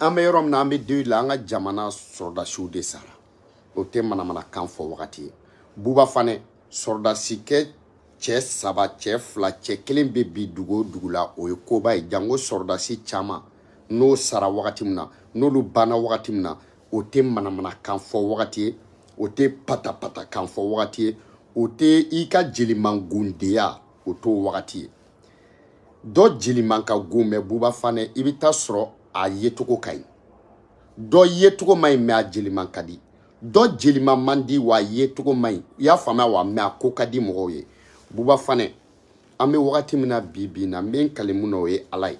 an bɛ yɔrɔ min na an bɛ den la an ka jamana sɔrɔdasiw de sara o tɛ manamanakan fɔ wagati ye buba fanɛ sɔrɔdasikɛ cɛ saba cɛ fila cɛ kelen bɛ bi dugu o dugu la o ye koba ye jango sɔrɔdasi caman n'o sara wagati min na n'olu banna wagati min na o tɛ manamanakan fɔ wagati ye o tɛ patapatakan fɔ wagati ye o tɛ i ka jelimankundeya o t'o wagati ye dɔ jeliman ka gun mɛ buba fanɛ i bɛ taa sɔrɔ a yecogo ka ɲi dɔ yecogo man ɲi mɛ a jeliman ka di dɔ jeliman man di wa a yecogo man ɲi i y'a faamuya wa mɛ a ko ka di mɔgɔw ye buba fanɛ an bɛ wagati min na bi bi in na n bɛ n kale mun na o ye ala ye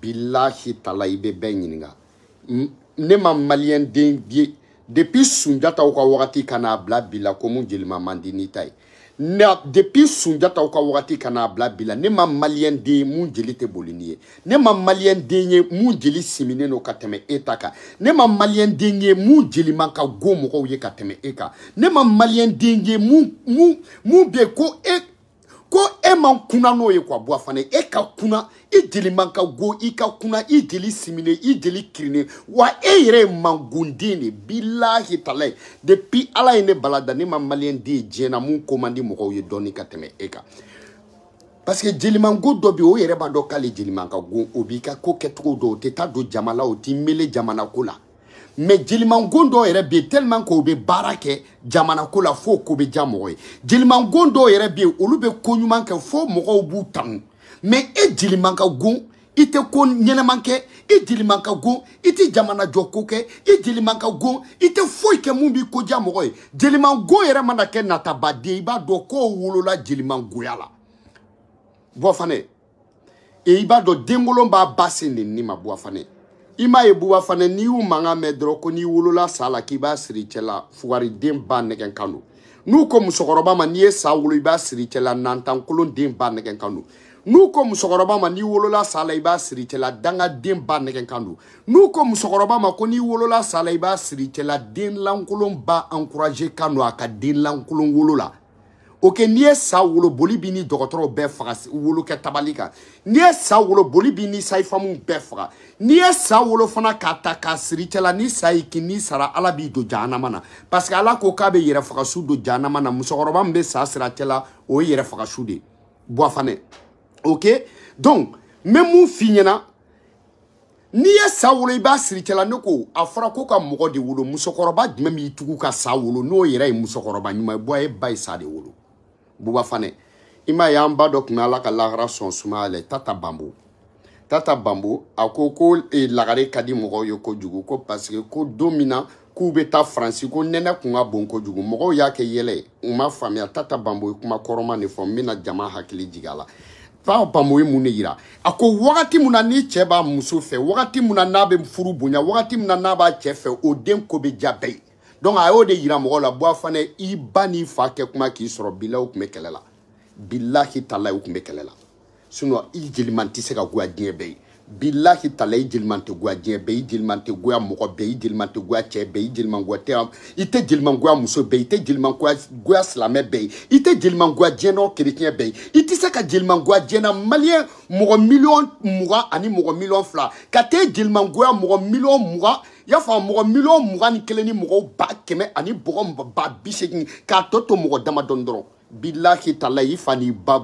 bilahi tala i bɛ bɛɛ ɲininka ne ma maliyɛn den ye depuis sunjataw ka wagati ka n'a bila bi la ko mun jeliman man di n'i ta ye na depuis sunjataw ka wagati ka n'a bila bi la ne ma maliyɛn den ye mun jeli tɛ boli ni ye ne ma maliyɛn den ye mun jeli siminen don ka tɛmɛ e ta kan ne ma maliyɛn den ye mun jeli man ka go mɔgɔw ye ka tɛmɛ e kan ne ma maliyɛn den ye mun mun mun bɛ yen ko e ko e man kuna n'o ye k'a fana e ka kuna e i jeli man ka go i e ka kuna e i jeli simine i jeli kirine wa e yɛrɛ ye mankunden de bilahi talayi depi ala ye ne bala da ne ma maliyɛn den ye diɲɛ mun ko man di mɔgɔw ye dɔɔni ka tɛmɛ e kan paseke jelimanko dɔ bɛ o yɛrɛ b'a dɔn k'ale jeliman go o b'i ka ko kɛcogo dɔn o tɛ taa don o t'i mele jamana la mɛ jelimangon dɔw yɛrɛ bɛ yen tellement k'o bɛ baara kɛ jamana ko la fo ko bɛ diya mɔgɔ ye jelimangon dɔw yɛrɛ bɛ yen olu bɛ ko ɲuman kɛ fo mɔgɔw b'u tanu mɛ e jeli man ka gun i tɛ ko ɲɛnɛma kɛ i jeli man ka gun i tɛ jamana jɔ ko kɛ i jeli man ka gun i tɛ foyi kɛ mun b'i koja mɔgɔ ye jelimangon yɛrɛ mana kɛ natabaden i b'a dɔn k'o wolola jelimangoya la buwafanɛ i b'a dɔn denkolon b'a ba sen nenni ma buwafanɛ i m'a ye buba fana n'i y'u mankan mɛn dɔrɔn ko n'i wolola sa la k'i b'a siri cɛ la fugariden ba nɛgɛn kan don n'u ko musokɔrɔba ma n'i ye sa wolo i b'a siri cɛ la nantankolon den ba nɛgɛn kan don n'u ko musokɔrɔba ma n'i wolola sa la i b'a siri cɛ la dangaden ba nɛgɛn kan don n'u ko musokɔrɔba ma ko n'i wolola sa la i b'a siri cɛ la denlankolon ba encourager kan don a ka denlankolon wolo la Oke sa wolo b'i ni dɔgɔtɔrɔw bɛɛ faga wolokɛ tabali kan n'i sa sa n'i sa wolo fana kataka ta chela ni sa n'i sara ala b'i don janamana. parce que ala kokabe do janamana. sa sira o ye de ok donc memu finena mun sa wolo i b'a siri Afra koka ko a ka wolo sa wolo n'o yɛrɛ moussoroba musokɔrɔba ɲuman e bay sa de wolo buba fane i m'a ye an ba dɔ tun bɛ ala ka lahara sɔn sumaya la tata banbo tata banbo a ko ko e, lagare ka di mɔgɔw ye kojugu ko paseke ko don min na k'u bɛ taa faransi ko nɛnɛ kun ka bon kojugu mɔgɔw y'a kɛ yɛlɛ u ma faamuya tata banbo ye kuma kɔrɔma de fɔ n bɛna jama hakili jigin a la tata banbo ye mun de yira a ko wagati mun na ni cɛ b'a muso fɛ wagati mun na n'a bɛ furu bonya wagati mun na n'a b'a cɛ fɛ o den ko bɛ ja bɛɛ ye donc a y'o de yira mɔgɔw la buwa fana i ba n'i fa kɛ kuma k'i sɔrɔ bilahi u tun bɛ kɛlɛ la bilahi talahi u tun bɛ kɛlɛ la sinɔn i jeliman tɛ se ka goya diɲɛ bɛɛ ye billahi tala i jeliman tɛ de be de te jeliman tɛ be mɔgɔ bɛɛ i jeliman i jeliman Il muso bɛɛ i i tɛ be, ka jeliman malien mo maliyɛn million ani mo million fla. ka t'e jeliman goya mɔgɔ yafa mugan y'a fa mɔgɔ million ni mo ba ani ba k'a toto to dama dondro. Bilah billahi tala fani ba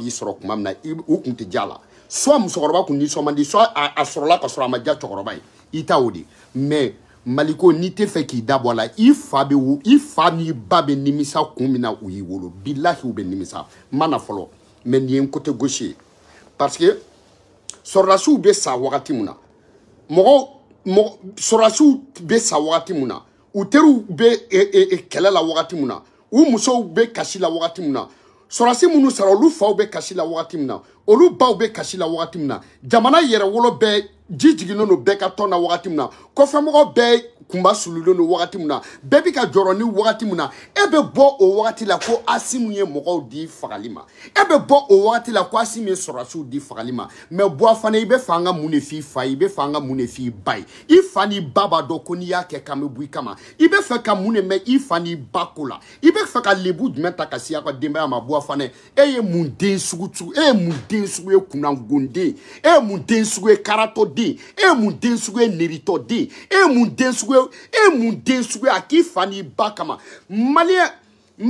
soit musokɔrɔba kun nisɔn man di soit a, a sɔrɔla ka sɔrɔ a ma diya cɛkɔrɔba ye i ta o de mais maliko n'i tɛ fɛ k'i da bɔ a la i fa bɛ wo i fa n'i ba bɛ nimisa kun min na u y'i wolo bilahi u bɛ nimisa n ma na fɔlɔ mais nin ye n côté gauche ye parce que sɔrɔlasiw bɛ sa wagati mun na mɔgɔ mɔgɔ sɔrɔlasiw bɛ sa wagati mun na u teriw bɛ e, e, e, kɛlɛ la wagati mun na u musow bɛ kasi la wagati mun na Sorasi munu sara olu faw Kashila Watimna, olu baw jamana yera wolo be. ji jiginnen don bɛɛ ka tɔn na wagati min na kɔfɛmɔgɔ bɛɛ kunba sululen don wagati min na bɛɛ bi ka jɔrɔ ni wagati min na e bɛ bɔ o wagati la ko asimu ye mɔgɔw di fagali ma e bɛ bɔ o wagati la ko asimu ye sɔrɔsiw di fagali ma mɛ buwa fana i bɛ fɛ an ka mun de f'i fa ye i bɛ fɛ an ka mun de f'i ba ye i fa n'i ba b'a dɔn ko n'i y'a kɛ k'an bɛ bɔ i kama i bɛ fɛ ka mun de mɛn i fa n'i ba ko la i bɛ fɛ ka lebu jumɛn ta ka se aw ka denbaya ma buwa fana e ye mun den sugu e ye mun den sugu ye kunnagonden e ye mun den sugu ye karatɔden E den e ye mun den sugu ye e neritɔ den e ye mun den sugu ye e ye mun den sugu ye a k'i fa n'i ba kama maliyɛn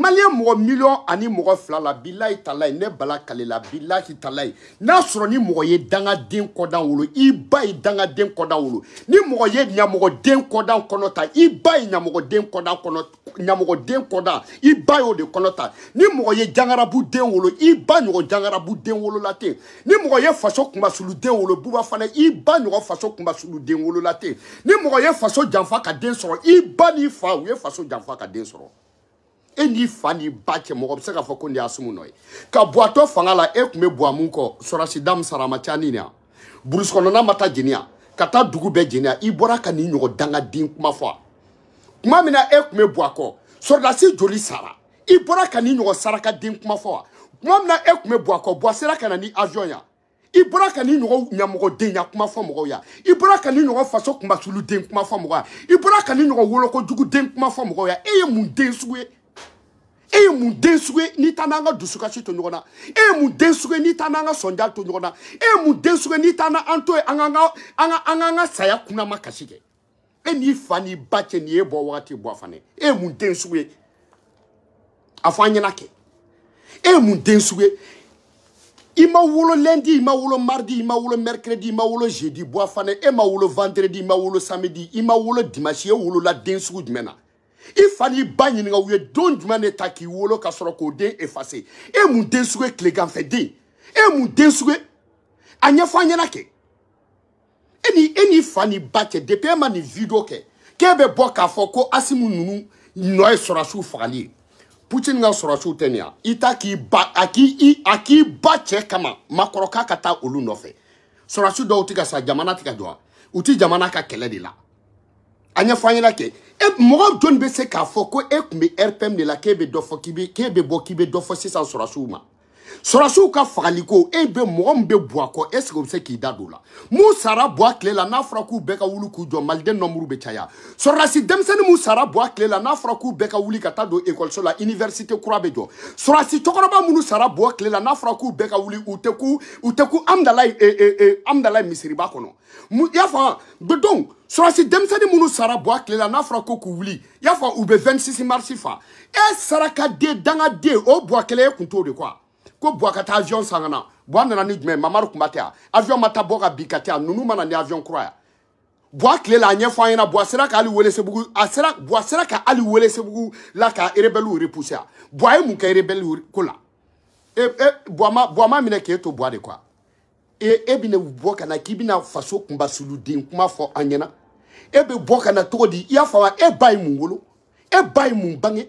maliyɛn mɔgɔ miliyɔn ani mɔgɔ fila la bilayi tala ye ne bala kale la bilayi tala ye n'a sɔrɔ ni mɔgɔ ye dangaden kɔdan wolo i ba ye dangaden kɔdan wolo ni mɔgɔ ye ɲamɔgɔden kɔdan kɔnɔ ta i ba ye ɲamɔgɔden kɔdan kɔnɔ ɲamɔgɔden kɔda i ba y'o de kɔnɔ ta ni mɔgɔ ye jangarabu den wolo i ba ɲɔgɔn jangarabu den ten ni mɔgɔ ye faso kunbasulu den wolo buba fana i ba ɲɔgɔn faso kunbasulu den wolola ten ni mɔgɔ ye faso janfa ka den sɔrɔ fa u ye faso janfa ka den sɔrɔ e n'i fa n'i ba cɛ mɔgɔ k'a fɔ fanga la e tun bɛ buwa mun kɔ sɔrɔsi damu sara mata ma ca ni nin yan burusi kɔnɔna ma taa i kuma kuma min na e tun bɛ bɔ a kɔ sɔrɔdasi joli sara i bɔra ka nin ɲɔgɔn saraka den kuma fɔ wa kuma min na e tun bɛ bɔ a kɔ bɔ a sera ka na ni avion yan i bɔra ka nin ɲɔgɔn ɲɛmɔgɔden ya kuma fɔ mɔgɔw ya i bɔra ka nin ɲɔgɔn faso kunbasuluden kuma fɔ mɔgɔ ya i bɔra ka nin ɲɔgɔn wolokojuguden kuma fɔ mɔgɔw ya e ye mun den sugu ye e ye mun den sugu ye n'i taa n'an ka dusukasi to ɲɔgɔn na e ye mun den sugu ye n'i taa n'an ka sɔndiya to ɲɔgɔn na e ye mun den sugu ye n'i taa n'an to ye an k'an ka an ka an k'an ka saya kunnama kasi kɛ e n'i fanny n'i ba boafane. nin afane e mun den e wolo lundi il mardi il mercredi il ma wolo jeudi bo afane e, e ma vendredi il samedi il ma wolo dimanche e la den sugu jumɛn mena i e fa nga oué dont k'i wolo kasoro k'o den efase e mun klegan fede. den e a Eni ni fani bache depe ni video k'e kebe boka k'a Asimu nunu nɔ ye sou fagali putin nga ka sou tenia ba aki i aki bache kama makroka kata taa olu nɔfɛ sɔrɔsi sa jamana tika ka uti jamana ka kɛlɛ e, e de la ke e mo se k'a foko e RPM de la kebe do dɔ fɔ kebe bo k'i ma sɔrɔsiw ka fagaliko e bɛ mɔgɔ min bɛ bɔ a kɔ ɛseke o bɛ se k'i da don o la mun sara bɔ a tile la n'a fɔra k'u bɛɛ ka wuli k'u jɔ maliden nɔmuru bɛ caya sɔrɔlasi denmisɛnnin mun sara bɔ a tile la n'a fɔra k'u bɛɛ ka wuli ka taa don ekɔliso la université kura bɛ jɔ sɔrɔlasi cɛkɔrɔba minnu sara bɔ a tile la n'a fɔra k'u bɛɛ ka wuli u tɛ ku u tɛ ku amdalayi ee ee ee amdalayi misiriba kɔnɔ mun i y'a faamu donc sɔrɔsi denmisɛnnin minnu sara bɔ a tile la n'a fɔra ko k'u wuli i y'a faamu u bɛ 26 mars fa e saraka den dangaden o bɔ a kelen e kun t'o de kɔ wa. ko buwa ka avion sangana nana ni jumɛn mamari avion ma ka ni avion croire la a ɲɛfɔ an bwa sera ka hali welesebugu a sera buwa sera ka hali welesebugu la ka e, e, ma to de quoi e e na faso Kumbasuludin kuma for Anyena. ɲɛna e na di y'a faamu e mungolo e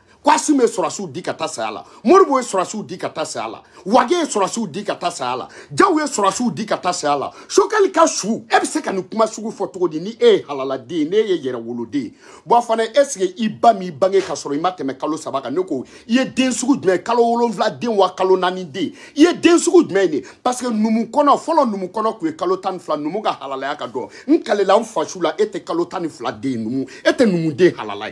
Kwasi me Surasu di ka taa saya la Moribo Wage ye sɔrɔsiw di ka taa saya la Jawo su e bɛ se ni e halala halaladen e n'e ye yɛrɛwoloden ye est bange kasoro sɔrɔ me ye den sugu kalo wa kalo nani ye den sugu parce que numu kɔnɔ fɔlɔ numu kɔnɔ tun kalo tan ni fila numu la e ete kalo tan numu ete numu halala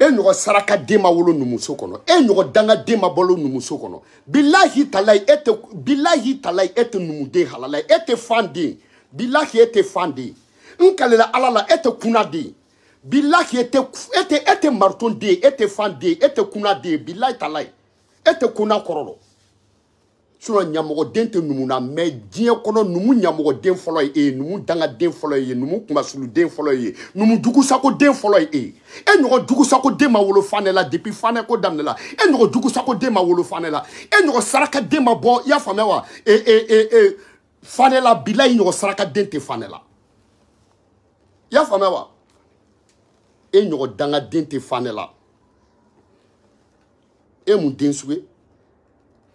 e ɲɔgɔn saraka den ma wolo numuso kɔnɔ e ɲɔgɔn dangaden ma bɔlo numuso kɔnɔ bilahi talayi e tɛ bilahi talayi e tɛ numuden halala ye e tɛ fan den bilahi e tɛ fan den n kalela ala la e tɛ kunna den bilahi e tɛ e tɛ e tɛ mariton den e tɛ fan den e tɛ kunna den bilahi talayi e, e tɛ kunna kɔrɔ rɔ sinɔn ɲamɔgɔden tɛ numu na mɛ diɲɛ kɔnɔ numu ɲamɔgɔden fɔlɔ ye e ye numu dangaden fɔlɔ ye e ye numu kunmasuluden fɔlɔ ye eh. e ye numu jugusakoden fɔlɔ ye e ye e ɲɔgɔn jugusakoden ma wolo fanɛ la depuis fanɛ ko daminɛ la e ɲɔgɔn jugusakoden ma wolo fanɛ la e ɲɔgɔn sarakaden ma bɔ i y'a faamuya wa e eh, e e e fanɛ la bila i ɲɔgɔn sarakaden tɛ fanɛ la i y'a faamuya wa e ɲɔgɔn dangaden tɛ fanɛ la e mun den sugu ye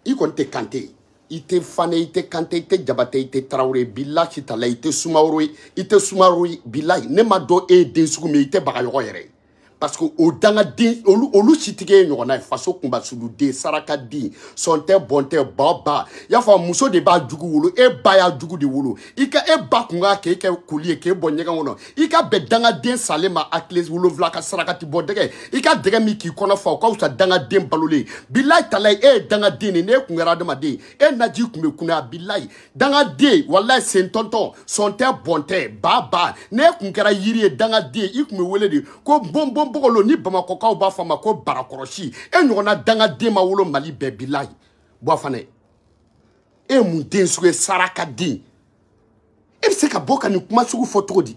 i kɔni tɛ kante ye i tɛ fane i tɛ kante i tɛ jabate i tɛ tarawele bilahi tala i tɛ sumaworo ye i tɛ sumaworo ye bilahi ne ma dɔn e ye den sugu min ye i tɛ bagayɔgɔ yɛrɛ ye parce que au dangaden olu olu si tigɛ faso Kumba Sulu De Saraka Di tɛ Bonte Baba y'a fɔ muso de b'a jugu e ba y'a jugu de e ba kun ke k'e bonye ɲɛgɛn wono. Ika bedanga bɛn salema salen ma hakili ka sarakati bɔ Ika i ka dɛgɛ k'i fa o ka danga dangaden balolen bilai tala e danga dangaden de n'e de kɛra adamaden e naji kun bɛ kunnaya bilayi dangaden walayi sen tɔntɔn sɔn ba n'e kun yiri danga dangaden i kun di wele ko ponponpogolo ni bamakɔkaw b'a fɔ a ma ko barakɔrɔsi e ɲɔgɔnna dangaden ma wolo mali bɛɛ bilayi bɔ fana e ye mun den sugu ye saraka den e bɛ se ka bɔ ka nin kuma sugu fɔ cogo di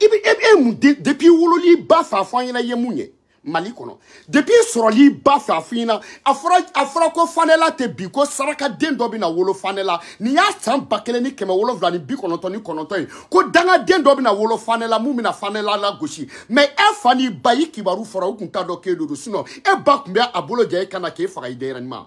i bi e bi e mun de depuis wololi ba fɛ a fɔ an ɲɛna i ye mun ye mali kɔnɔ depuis sɔrɔli ba fɛ a fɔ i ɲɛna a fɔra a fɔra ko fanɛla tɛ bi ko sarakaden dɔ bɛna wolo fanɛla nin y'a san ba kelen ni kɛmɛ wolonwula ni bi kɔnɔntɔn ni kɔnɔntɔn ye ko dangaden dɔ bɛna wolo fanɛla mun bɛna fanɛla lagosi mɛ e fa n'i ba i kibaru fɔra u tun t'a dɔn k'e de don sinɔn e ba tun bɛ a bolo ja e kan na k'e faga i denyɛrɛnin ma.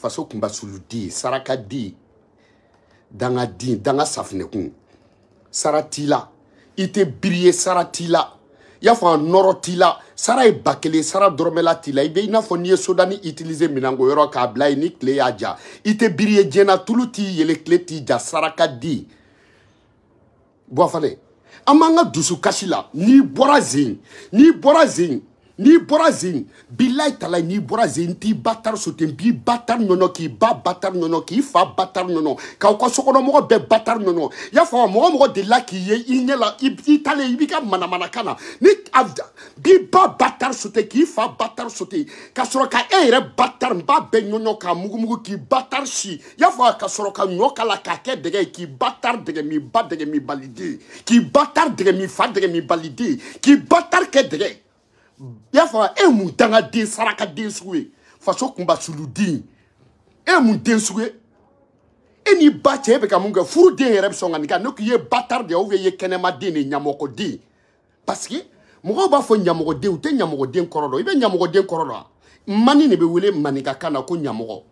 faso kunbasulu di saraka di danga di danga safinɛkun sara t'i la i tɛ biri ye sara t'i la i y'a fɔ a nɔrɔ t'i la sara ye ba kelen sara dɔrɔmɛla t'i la i bɛ i n'a fɔ n'i ye sodani itilize minankoyɔrɔ k'a bila ye ni tile y'a ja i tɛ biri ye diɲɛ na tulu t'i yɛlɛ tile t'i ja saraka di buwafale an b'an ka dusu kasi la n'i bɔra zen n'i bɔra zen n'i bɔra zen bilayi tala n'i bɔra zen t'i ba tari soten b'i ba tari nɔnɔ k'i ba ba tari nɔnɔ k'i fa ba tari nɔnɔ k'aw ka sokɔnɔmɔgɔ bɛɛ ba tari nɔnɔ i y'a faamu mɔgɔ mɔgɔ delila k'i ye i ɲɛ la i talen i b'i ka manamanakan na ni a b'i ba ba tari soten k'i fa ba tari soten ka sɔrɔ ka e yɛrɛ ba tari n b'a bɛɛ ɲɔɲɔ k'a mugumugu k'i ba tari si i y'a faamu ka sɔrɔ ka ɲɔ k'a la k'a kɛ dɛgɛ ye k'i ba tari dɛgɛ min ba dɛgɛ min balide k'i ba tari dɛgɛ min fa dɛgɛ min balide k'i ba tari kɛ dɛgɛ Mm. y'a faamu e eh, mun dangaden sarakaden sugu ye faso kunbasuluden e eh, mun den sugu e n'i ba e ye batari de ye ye parce que mon b'a fɔ ɲamɔgɔden u tɛ ɲamɔgɔden kɔrɔ dɔn i bɛ mani de bɛ manika maninkakan na ko nyamoko.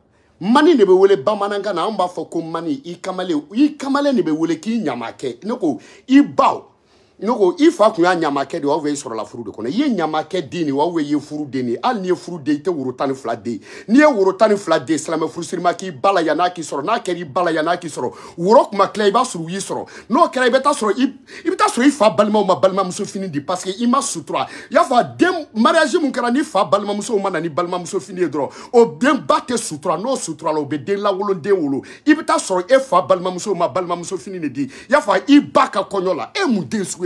mani be bɛ ba mananga na anw fo ko mani i kamale i kamale de k'i nyamake ne ne ifa kunya nyama tun y'a ɲamakɛ de ye sur la furu de kɔnɔ ye nyama den de ye ye furu de n'i ye furu den i tɛ ni fila den n'i ye woro tan ni ma k'i bala yana k'i soro. n'a kɛra i ba k'i soro. woro kuma b'a n'o soro. fa ma fini di parce que ima ma sutura i y'a fɔ mariage min ni fa balimamusow ma manani ni balimamuso fini d'ro dɔrɔn o den ba sutra n'o sutura la o bɛ den lankolon wolo i bɛ e fa balimamusow ma balimamuso fini di i y'a konyola i ba e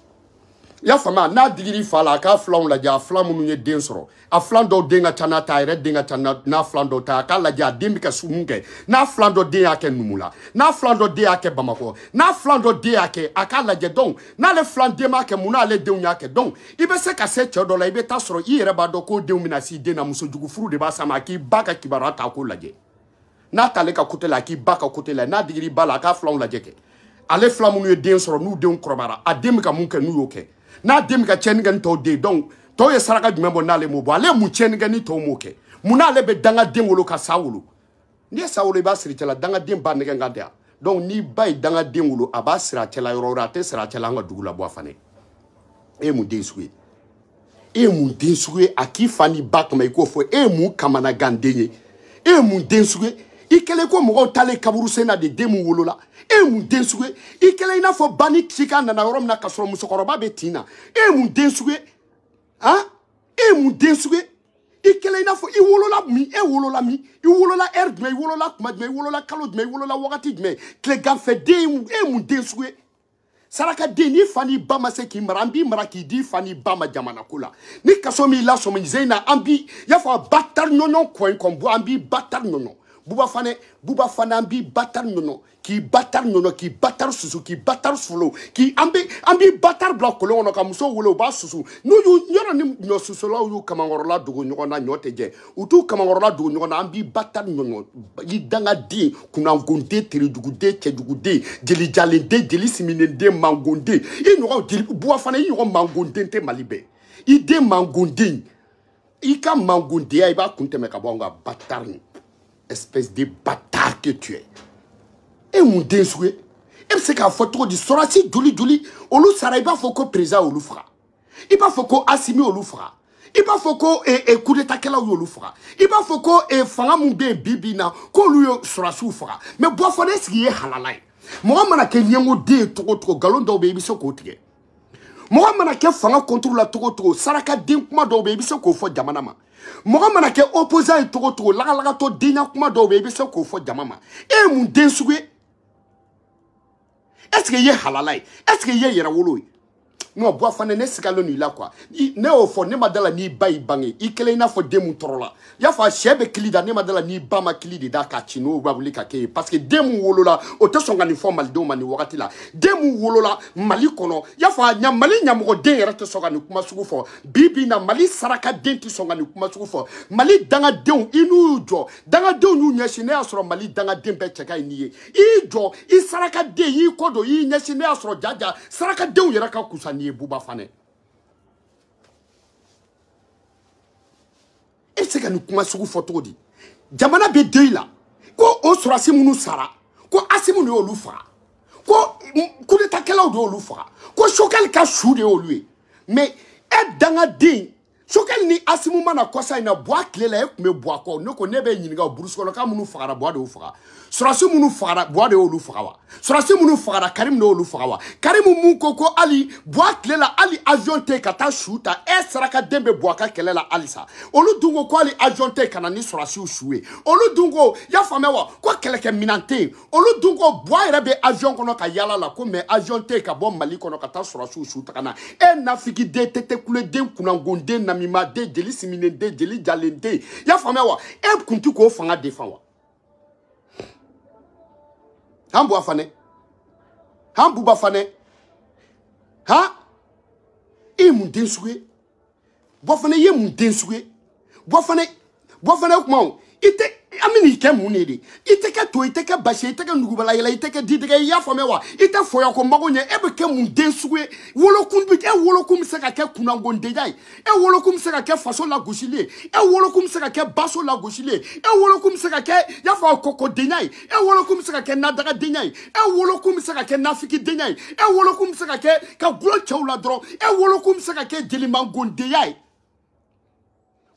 i y'a faamuya n'a digir'i fa la a k'a filanw lajɛ a filan minnu ye den sɔrɔ a filan dɔw den ka ca n'a ta a yɛrɛ den ka ca n'a filan dɔw ta a k'a lajɛ a den bɛ ka mun kɛ n'a filan dɔ den y'a kɛ numu la n'a filan dɔ den y'a kɛ bamakɔ n'a filan dɔ den y'a kɛ a k'a lajɛ dɔn n'ale filan den m'a kɛ mun n'ale denw y'a kɛ dɔn i bɛ se ka se cɛ dɔ la i bɛ taa sɔrɔ i yɛrɛ b'a dɔn k'o denw bɛna s'i den na musojugu furu de b'a sama a k'i ba ka kibaruya ta k'o lajɛ n'a t'ale ka kote la a k'i ba ka kote la n'a digir'i ba la a k'a filanw lajɛ kɛ ale filan minnu ye den sɔrɔ n'u denw kɔrɔbayara a den bɛ ka mun kɛ n'u y'o kɛ n'a den bɛ ka tiɲɛni kɛ ni tɔw den ye donc tɔw ye saraka jumɛn bɔ n'ale m'o bɔ ale ye mun tiɲɛni kɛ ni tɔw m'o kɛ mun n'ale bɛ dangaden wolo ka sa wolo n'i ye sa wolo i b'a siri cɛla dangaden ba nɛgɛ kan tɛ a donc n'i ba ye dangaden wolo a b'a siri a cɛla yɔrɔ wɛrɛ a tɛ siri a cɛla an ka dugu la bɔ a fana e ye mun den sugu ye e ye mun den sugu ye a k'i fa n'i ba kama i k'o fɔ e ye mun kamanagan den ye e ye mun den sugu ye i kɛlen ko mɔgɔw talen kaburusen na de den mun wolola e ye mun den sugu ye i kɛlen i n'a fɔ ba ni cikan nana yɔrɔ min na ka sɔrɔ musokɔrɔba bɛ tin na e ye mun den sugu ye han e ye mun den sugu ye i kɛlen i n'a fɔ i wolola min e wolola min i wolola ɛri jumɛn i wolola kuma jumɛn i wolola kalo jumɛn i wolola wagati jumɛn tileganfɛ den e ye mun den sugu ye saraka den n'i fa n'i ba ma se k'i mara an b'i mara k'i di fa n'i ba ma jamana ko la ni kaso m'i lasɔmi zeyina an b'i y'a fɔ a ba tari ɲɔɲɔ kɔn kɔn bɔ an b'i ba tari ɲɔɲɔ bubafane buba an b'i batari k'i qui nono, k'i batar susu k'i batari sulo k'i ambi ambi batar b'i kolon muso wolo b'a susu n'u y'u yɔrɔ ni ɲɔ susulaw y'u dogo ɲɔgɔn na ɲɔ Utu kama u t'u kamankɔrɔla dogo ɲɔgɔn na an b'i di ɲɔnɔ i du kunnagonden tereduguden du jelijalen jeli siminenden i ɲɔgɔn jeli bubafana i ɲɔgɔn mangonden mangondé, mali bɛɛ i den mangonden i ka mangondenya i b'a kun tɛmɛ ka espèce de bâtard que tu es. Et mon désoué. Et c'est qu'à faute trop du sorati, douli douli, on sara, il pas faut que président on l'oufra. Il pas faut que assimi on l'oufra. Il pas faut que et coup taquela qu'elle a fera. Il pas faut que et fanga mon bien bibina, qu'on lui sera souffra. Mais bois ce qui est halalai. Moi, je suis un peu trop trop galon dans le bébé côté. mɔgɔ mana kɛ fanga contre la cogo cogo saraka den kuma dɔw bɛ i bɛ se k'o fɔ jamana ma mɔgɔ mana kɛ opposant ye cogo cogo lagalagatɔ denya kuma dɔw bɛ i bɛ se k'o fɔ jama ma e mun den sugu ye que i ye halala ye que i ye ye non bɔ fana ne sigalen don i la kuwa ne y'o fɔ ne ma da la n'i ba y'i bange i kelen i n'a fɔ den mun tɔɔrɔla i y'a fɔ a sɛ bɛ kili da ne ma da la n'i ba ma kili de da k'a ci n'o b'a wuli ka kɛ ye parce que den mun wolola o tɛ sɔn ka nin fɔ malidenw ma nin wagati la den mun wolola mali kɔnɔ i y'a fɔ a ɲa mali ɲɛmɔgɔden yɛrɛ tɛ sɔn ka nin kuma sugu fɔ bi bi in na mali sarakaden tɛ sɔn ka nin kuma sugu fɔ mali dangadenw i n'u y'u jɔ dangadenw y'u ɲɛsin ne y'a sɔrɔ mali dangaden bɛɛ cɛ ka ɲi n'i ye i jɔ i sarakaden y'i kɔ don i y'i ɲɛsin ne y'a sɔrɔ jaja sarakadenw yɛrɛ ka kusa ni Et c'est que nous commençons sur une photo de Jamana Bédé là. Quoi, on sera si nous sara. Quoi, assez nous le fera. Quoi, coup d'état qu'elle a de l'eau le fera. Quoi, choquer le cachou de lui. Mais, être dans la ding. Chokel ni asimu mana kosa in na buwa tile la e me bɛ buwa kɔ nebe ko ne bɛ ɲininka burusi kɔnɔ k'a de y'u faga sɔrɔsi fara de y'olu faga wa karim karimu de y'olu faga wa karimu ali ko ko hali ta e saraka olu dungo ko ali ajonte avion ni olu dungo y'a famewa, wa ko kɛlɛkɛminɛn tɛ minante olu dungo ko be ajon kono avion ka yala la ko mɛ avion tɛ ka mali kɔnɔ ka taa sɔrɔsiw na e nafigi den tɛtɛkuleden ɲanimaden jeli de jeli jalen y'a faamuya wa e kun ti k'o fanga defan wa han wa fanɛ han buba fanɛ ha e i ye mun ye mu fana i ye mun fana fana kuma o an bɛn'i kɛ mun de ye i tɛ kɛ to i tɛ kɛ basi i tɛ kɛ nugubala yɛlɛ i tɛ kɛ didɛgɛ i y'a faamuya wa i tɛ fɔyako mago ɲɛ e bɛ kɛ mun den sugu ye wolokun bɛ e wolokun bɛ se ka kɛ kunnangondeya ye e wolokun bɛ se ka kɛ faso lagosili ye e wolokun bɛ se ka kɛ baso lagosili ye e wolokun bɛ se ka kɛ y'a fɔ kɔkɔdenya ye e wolokun bɛ se ka kɛ nadagadenya ye e wolokun bɛ se ka kɛ nafikidenya ye e wolokun bɛ se ka kɛ ka gulɔ cɛw la dɔrɔn e wolokun bɛ se ka kɛ jelimangondenya ye.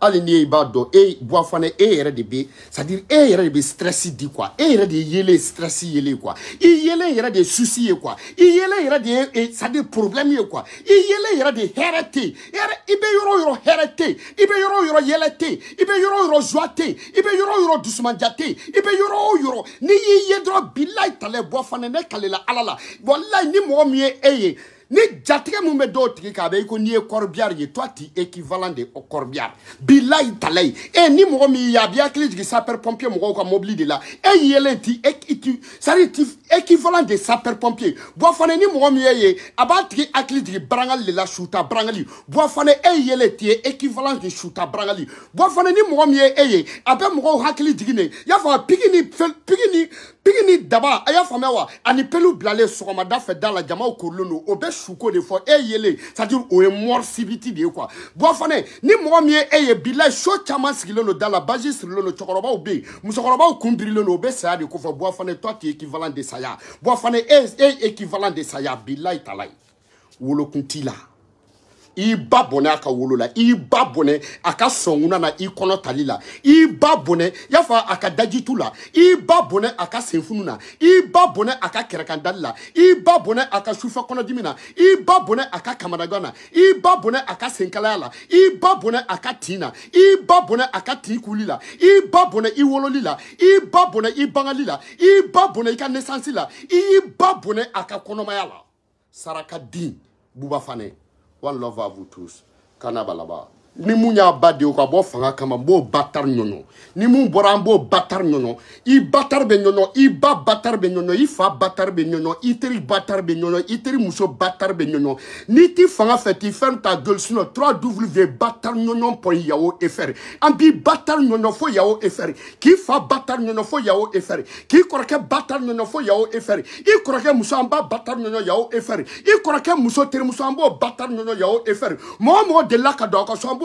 hali n'i ye i b'a dɔn e buwafanɛ e yɛrɛ de bɛ c'est à dire e yɛrɛ de bɛ stress di quoi e yɛrɛ de yele stressi yele yeelen quoi i yeelen yɛrɛ de souci ye quoi i yeelen yɛrɛ de ye c'est dire problème ye quoi i yeelen yɛrɛ de hɛrɛ tɛ yen yoro yoro bɛ yɔrɔ o yoro hɛrɛ tɛ yoro i bɛ yɔrɔ yoro yoro yɛlɛ tɛ yen yoro yoro yɔrɔ o yɔrɔ n'i y'i ye dɔrɔn bilayi talɛ buwafanɛ ne kalela alala la ni mo mie ye e ni jatigɛ min bɛ dɔw tigi ko n'i ye toi tu équivalent de kɔrɔbiyari Bila talayi e ni mɔgɔ min y'a b'i hakili jigin sapeur pompier mɔgɔw ka mobili de la e yelen ti c'est tu équivalent de sapeur pompier Boifane ni mɔgɔ min ye ye a b'a tigi hakili de la suta barangali Boifane e yelen ti ye équivalent de suta barangali Boifane ni mɔgɔ min ye e ye a bɛ mɔgɔw hakili de y'a fɔ ni ni Bigini daba aya Famewa, anipelu wa ani pelu fedala sɔgɔmada da la jamaw korilen don o ne de Fo e ça de quoi? bo ni moi e bila sho qui sigilen don la baji sirilen chokoroba de kofɔ toi de saya bo des e equivalent de saya bila i ba bɔnɛ a ka wolo la i ba bɔnɛ a ka sɔnkuna na i kɔnɔ tali la i ba bɔnɛ y'a fɔ a ka dajitu la i ba bɔnɛ a ka senfunu na i ba bɔnɛ a ka kɛrɛkandali la i ba bɔnɛ a ka sufɛ kɔnɔdimi na i ba bɔnɛ a ka kamanagan na i ba bɔnɛ a ka senkalaya la i ba bɔnɛ a ka tin na i ba bɔnɛ a ka tin kuli la i ba bɔnɛ i wololi la i ba bɔnɛ i bangali la i ba bɔnɛ i ka naissance la i ba bɔnɛ a ka kɔnɔmaya la saraka den bubafanɛ One love of vous Kanabalaba. ni mun y'a ba de o ka bɔ fanga kama n b'o batari ni mun bɔra batar b'o batari ɲɔɲɔ i batari bɛ ɲɔɲɔ i ba batari bɛ ɲɔɲɔ i fa batari bɛ ɲɔɲɔ i teri batari bɛ ɲɔɲɔ i teri muso batari bɛ ɲɔɲɔ n'i t'i fanga fɛ t'i fɛn ta joli sinɔ tura duuru de batari ɲɔɲɔ yawo efɛri an b'i batari fo yawo efɛri k'i fa batari ɲɔɲɔ fo yawo efɛri k'i kɔrɔkɛ batar ɲɔɲɔ fo yawo efɛri i kɔrɔkɛ muso an b'a batari ɲɔɲɔ yawo efɛri i kɔrɔkɛ muso terimuso an b'o batari ɲɔɲɔ yawo efɛri mɔgɔ mɔgɔ delila ka don so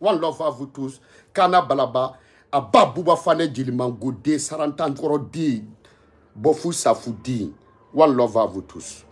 One love à vous tous. Kana Balaba, Abba Bouba Fane Djilimango, D, Bofu One love à vous tous.